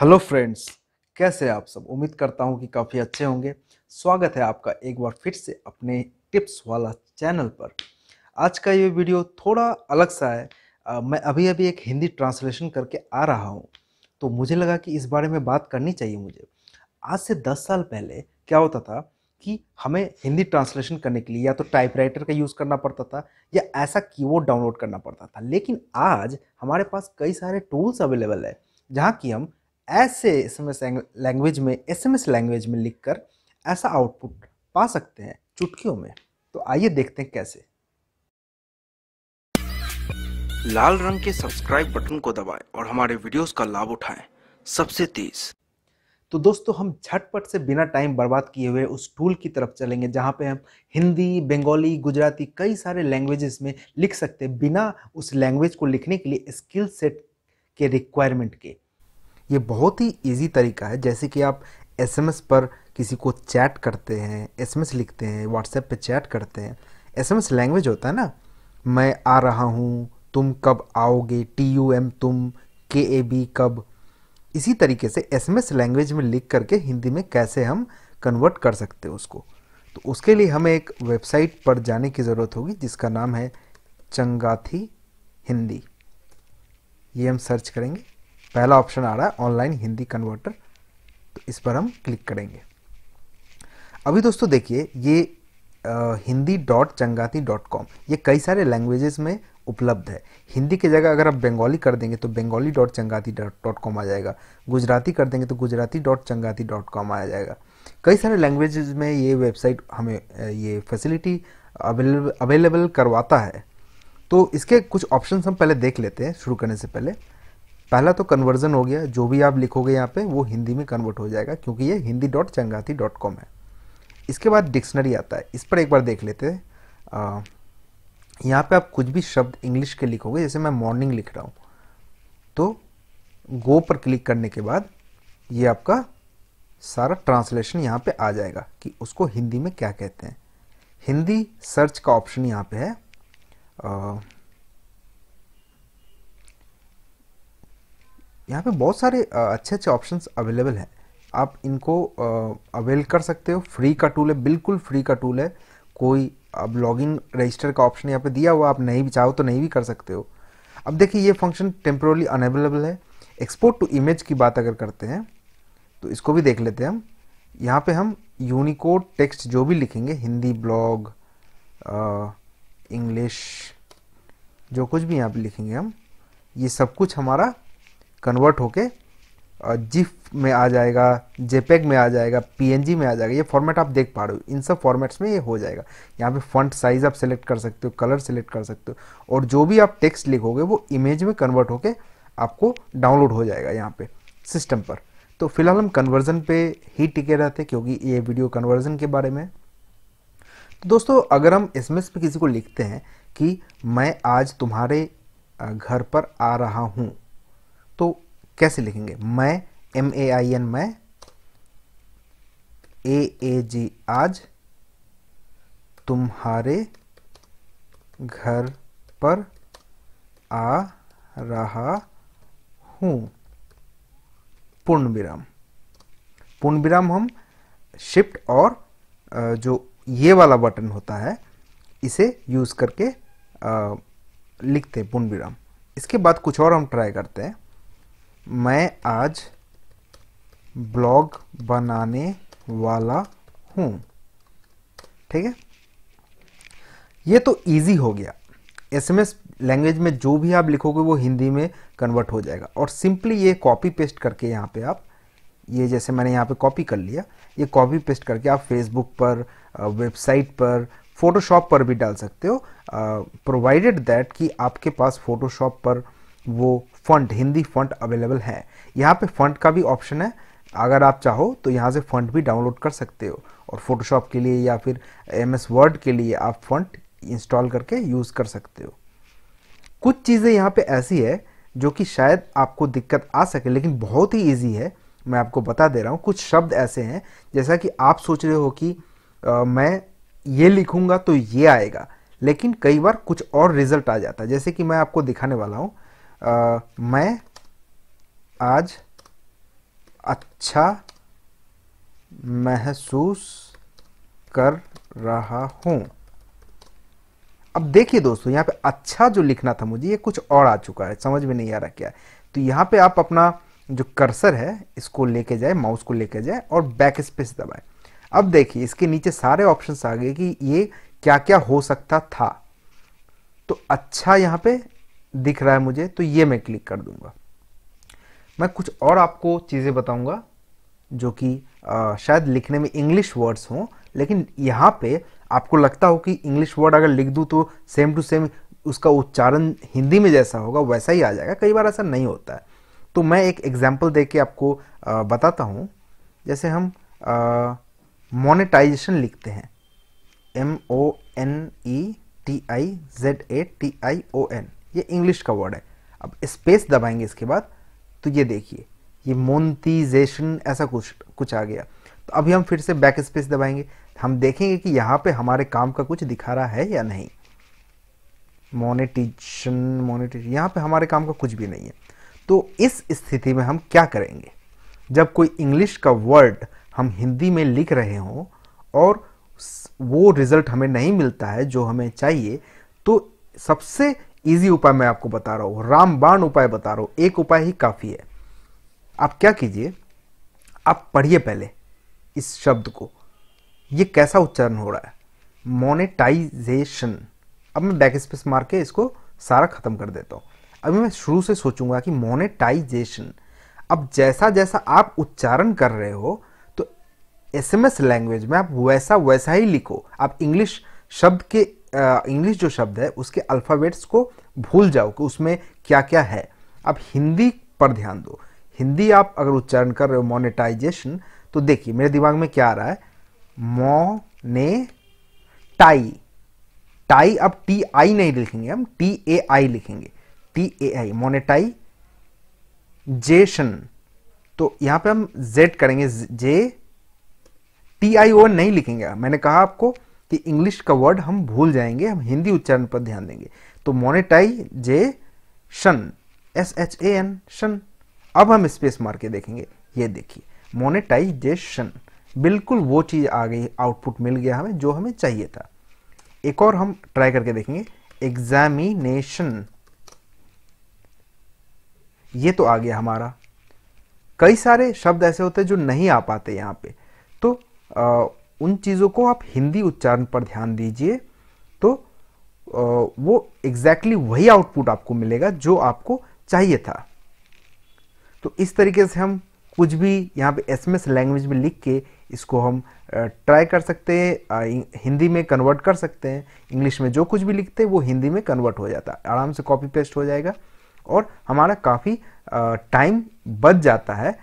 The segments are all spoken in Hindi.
हेलो फ्रेंड्स कैसे आप सब उम्मीद करता हूँ कि काफ़ी अच्छे होंगे स्वागत है आपका एक बार फिर से अपने टिप्स वाला चैनल पर आज का ये वीडियो थोड़ा अलग सा है आ, मैं अभी अभी एक हिंदी ट्रांसलेशन करके आ रहा हूँ तो मुझे लगा कि इस बारे में बात करनी चाहिए मुझे आज से दस साल पहले क्या होता था कि हमें हिंदी ट्रांसलेशन करने के लिए या तो टाइपराइटर का यूज़ करना पड़ता था या ऐसा कीबोर्ड डाउनलोड करना पड़ता था लेकिन आज हमारे पास कई सारे टूल्स अवेलेबल है जहाँ कि हम ऐसे एस एम लैंग्वेज में एस एम एस लैंग्वेज में लिख कर ऐसा आउटपुट पा सकते हैं चुटकियों में तो आइए देखते हैं कैसे लाल रंग के सब्सक्राइब बटन को दबाएं और हमारे वीडियोस का लाभ उठाएं सबसे तेज तो दोस्तों हम झटपट से बिना टाइम बर्बाद किए हुए उस टूल की तरफ चलेंगे जहां पे हम हिंदी बंगाली गुजराती कई सारे लैंग्वेजेस में लिख सकते हैं बिना उस लैंग्वेज को लिखने के लिए स्किल सेट के रिक्वायरमेंट के ये बहुत ही ईजी तरीका है जैसे कि आप एसएमएस पर किसी को चैट करते हैं एसएमएस लिखते हैं व्हाट्सएप पे चैट करते हैं एसएमएस लैंग्वेज होता है ना मैं आ रहा हूँ तुम कब आओगे टी यू एम तुम के ए बी कब इसी तरीके से एस एस लैंग्वेज में लिख करके हिंदी में कैसे हम कन्वर्ट कर सकते हैं उसको तो उसके लिए हमें एक वेबसाइट पर जाने की ज़रूरत होगी जिसका नाम है चंगाथी हिंदी ये हम सर्च करेंगे पहला ऑप्शन आ रहा है ऑनलाइन हिंदी कन्वर्टर तो इस पर हम क्लिक करेंगे अभी दोस्तों देखिए ये Hindi dot Changathi dot com ये कई सारे लैंग्वेजेस में उपलब्ध है हिंदी की जगह अगर आप बंगाली कर देंगे तो Bengali dot Changathi dot com आ जाएगा गुजराती कर देंगे तो Gujarati dot Changathi dot com आ जाएगा कई सारे लैंग्वेजेस में ये वेबसाइट हमें ये फैसिलिटी अवेलेबल अवेलेबल करवाता है तो इसके कुछ ऑप्शन हम पहले देख लेते हैं शुरू करने से पहले पहला तो कन्वर्जन हो गया जो भी आप लिखोगे यहाँ पे वो हिंदी में कन्वर्ट हो जाएगा क्योंकि ये Hindi dot Changathi dot com है इसके बाद डिक्शनरी आता है इस पर एक बार देख लेते हैं यहाँ पे आप कुछ भी शब्द इंग्लिश के लिखोगे जैसे मैं मॉर्निंग लिख रहा हूँ तो गो पर क्लिक करने के बाद ये आपका सारा ट्रांसलेशन यहाँ पे आ जाएगा कि उसको हिंदी में क्या कहते हैं हिंदी सर्च का ऑप्शन यहाँ पे है आ, यहाँ पे बहुत सारे अच्छे अच्छे ऑप्शन अवेलेबल हैं आप इनको अवेल कर सकते हो फ्री का टूल है बिल्कुल फ्री का टूल है कोई अब लॉगिन रजिस्टर का ऑप्शन यहाँ पे दिया हुआ आप नहीं भी चाहो तो नहीं भी कर सकते हो अब देखिए ये फंक्शन टेम्प्रोरली अनबल है एक्सपोर्ट टू इमेज की बात अगर करते हैं तो इसको भी देख लेते हैं हम यहाँ पे हम यूनिकोड टेक्स्ट जो भी लिखेंगे हिंदी ब्लॉग इंग्लिश जो कुछ भी यहाँ पे लिखेंगे हम ये सब कुछ हमारा कन्वर्ट होके जिफ में आ जाएगा जेपेग में आ जाएगा पीएनजी में आ जाएगा ये फॉर्मेट आप देख पा रहे हो इन सब फॉर्मेट्स में ये हो जाएगा यहाँ पे फॉन्ट साइज आप सेलेक्ट कर सकते हो कलर सेलेक्ट कर सकते हो और जो भी आप टेक्स्ट लिखोगे वो इमेज में कन्वर्ट होके आपको डाउनलोड हो जाएगा यहाँ पे सिस्टम पर तो फिलहाल हम कन्वर्जन पे ही टिके रहते क्योंकि ये वीडियो कन्वर्जन के बारे में तो दोस्तों अगर हम एस पे किसी को लिखते हैं कि मैं आज तुम्हारे घर पर आ रहा हूँ तो कैसे लिखेंगे मैं एम ए आई एन मैं ए ए जी आज तुम्हारे घर पर आ रहा हूँ पूर्ण विराम पूर्ण विराम हम शिफ्ट और जो ये वाला बटन होता है इसे यूज़ करके लिखते हैं पूर्ण विराम इसके बाद कुछ और हम ट्राई करते हैं मैं आज ब्लॉग बनाने वाला हूं ठीक है ये तो इजी हो गया एसएमएस लैंग्वेज में जो भी आप लिखोगे वो हिंदी में कन्वर्ट हो जाएगा और सिंपली ये कॉपी पेस्ट करके यहाँ पे आप ये जैसे मैंने यहाँ पे कॉपी कर लिया ये कॉपी पेस्ट करके आप फेसबुक पर वेबसाइट पर फोटोशॉप पर भी डाल सकते हो प्रोवाइडेड दैट कि आपके पास फोटोशॉप पर वो फंड हिंदी फंड अवेलेबल है यहाँ पे फंड का भी ऑप्शन है अगर आप चाहो तो यहाँ से फंड भी डाउनलोड कर सकते हो और फोटोशॉप के लिए या फिर एम एस वर्ड के लिए आप फंड इंस्टॉल करके यूज़ कर सकते हो कुछ चीज़ें यहाँ पे ऐसी है जो कि शायद आपको दिक्कत आ सके लेकिन बहुत ही ईजी है मैं आपको बता दे रहा हूँ कुछ शब्द ऐसे हैं जैसा कि आप सोच रहे हो कि आ, मैं ये लिखूँगा तो ये आएगा लेकिन कई बार कुछ और रिजल्ट आ जाता है जैसे कि मैं आपको दिखाने वाला हूँ आ, मैं आज अच्छा महसूस कर रहा हूं अब देखिए दोस्तों यहां पे अच्छा जो लिखना था मुझे ये कुछ और आ चुका है समझ में नहीं आ रहा क्या तो यहां पे आप अपना जो कर्सर है इसको लेके जाए माउस को लेके जाए और बैक स्पेस दबाए अब देखिए इसके नीचे सारे ऑप्शंस आ गए कि ये क्या क्या हो सकता था तो अच्छा यहां पे दिख रहा है मुझे तो ये मैं क्लिक कर दूंगा मैं कुछ और आपको चीज़ें बताऊंगा जो कि शायद लिखने में इंग्लिश वर्ड्स हों लेकिन यहाँ पे आपको लगता हो कि इंग्लिश वर्ड अगर लिख दूँ तो सेम टू सेम उसका उच्चारण हिंदी में जैसा होगा वैसा ही आ जाएगा कई बार ऐसा नहीं होता है तो मैं एक एग्जाम्पल दे के आपको आ, बताता हूँ जैसे हम मोनेटाइजेशन लिखते हैं M O N E T I Z A T I O N ये इंग्लिश का वर्ड है अब स्पेस दबाएंगे इसके बाद तो ये देखिए ये मोनतीजेशन ऐसा कुछ कुछ आ गया तो अभी हम फिर से बैक स्पेस दबाएंगे हम देखेंगे कि यहाँ पे हमारे काम का कुछ दिखा रहा है या नहीं मोनेटिशन मोनेटेशन यहाँ पे हमारे काम का कुछ भी नहीं है तो इस स्थिति में हम क्या करेंगे जब कोई इंग्लिश का वर्ड हम हिंदी में लिख रहे हों और वो रिज़ल्ट हमें नहीं मिलता है जो हमें चाहिए तो सबसे इजी उपाय मैं आपको बता रहा हूँ रामबाण उपाय बता रहा हूँ एक उपाय ही काफ़ी है आप क्या कीजिए आप पढ़िए पहले इस शब्द को ये कैसा उच्चारण हो रहा है मोनेटाइजेशन अब मैं बैक स्पेस मार के इसको सारा ख़त्म कर देता हूँ अभी मैं शुरू से सोचूंगा कि मोनेटाइजेशन अब जैसा जैसा आप उच्चारण कर रहे हो तो एस लैंग्वेज में आप वैसा वैसा ही लिखो आप इंग्लिश शब्द के इंग्लिश जो शब्द है उसके अल्फ़ाबेट्स को भूल जाओ कि उसमें क्या क्या है अब हिंदी पर ध्यान दो हिंदी आप अगर उच्चारण कर रहे हो मोनेटाइजेशन तो देखिए मेरे दिमाग में क्या आ रहा है ने टाई टाई अब टी आई नहीं लिखेंगे हम टी ए आई लिखेंगे टी ए आई मोनेटाई जेशन तो यहां पे हम जेड करेंगे जे टी आई ओ नहीं लिखेंगे मैंने कहा आपको कि इंग्लिश का वर्ड हम भूल जाएंगे हम हिंदी उच्चारण पर ध्यान देंगे तो monetisation S H A N शन अब हम स्पेस मार के देखेंगे ये देखिए मोनेटाइजेशन बिल्कुल वो चीज़ आ गई आउटपुट मिल गया हमें जो हमें चाहिए था एक और हम ट्राई करके देखेंगे एग्जामिनेशन ये तो आ गया हमारा कई सारे शब्द ऐसे होते हैं जो नहीं आ पाते यहां पे तो उन चीज़ों को आप हिंदी उच्चारण पर ध्यान दीजिए तो वो एग्जैक्टली exactly वही आउटपुट आपको मिलेगा जो आपको चाहिए था तो इस तरीके से हम कुछ भी यहाँ पे एस लैंग्वेज में लिख के इसको हम ट्राई कर सकते हैं हिंदी में कन्वर्ट कर सकते हैं इंग्लिश में जो कुछ भी लिखते हैं वो हिंदी में कन्वर्ट हो जाता है आराम से कॉपी पेस्ट हो जाएगा और हमारा काफ़ी टाइम बच जाता है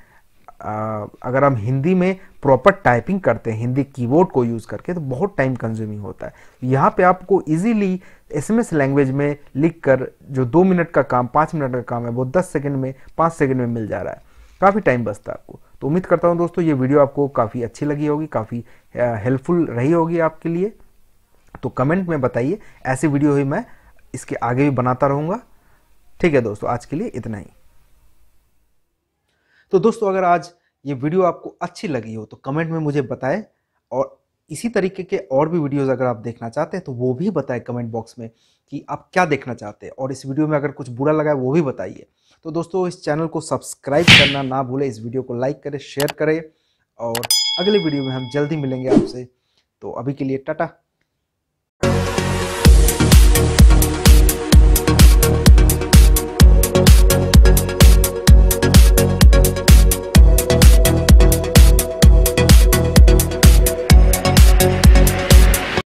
अगर हम हिंदी में प्रॉपर टाइपिंग करते हैं हिंदी कीबोर्ड को यूज़ करके तो बहुत टाइम कंज्यूमिंग होता है तो यहाँ पे आपको इजीली एसएमएस लैंग्वेज में लिख कर जो दो मिनट का काम पाँच मिनट का काम है वो दस सेकेंड में पाँच सेकेंड में मिल जा रहा है काफ़ी टाइम बचता है आपको तो उम्मीद करता हूँ दोस्तों ये वीडियो आपको काफ़ी अच्छी लगी होगी काफ़ी हेल्पफुल रही होगी आपके लिए तो कमेंट में बताइए ऐसी वीडियो ही मैं इसके आगे भी बनाता रहूँगा ठीक है दोस्तों आज के लिए इतना ही तो दोस्तों अगर आज ये वीडियो आपको अच्छी लगी हो तो कमेंट में मुझे बताएं और इसी तरीके के और भी वीडियोस अगर आप देखना चाहते हैं तो वो भी बताएं कमेंट बॉक्स में कि आप क्या देखना चाहते हैं और इस वीडियो में अगर कुछ बुरा लगा है वो भी बताइए तो दोस्तों इस चैनल को सब्सक्राइब करना ना भूलें इस वीडियो को लाइक करें शेयर करें और अगले वीडियो में हम जल्दी मिलेंगे आपसे तो अभी के लिए टाटा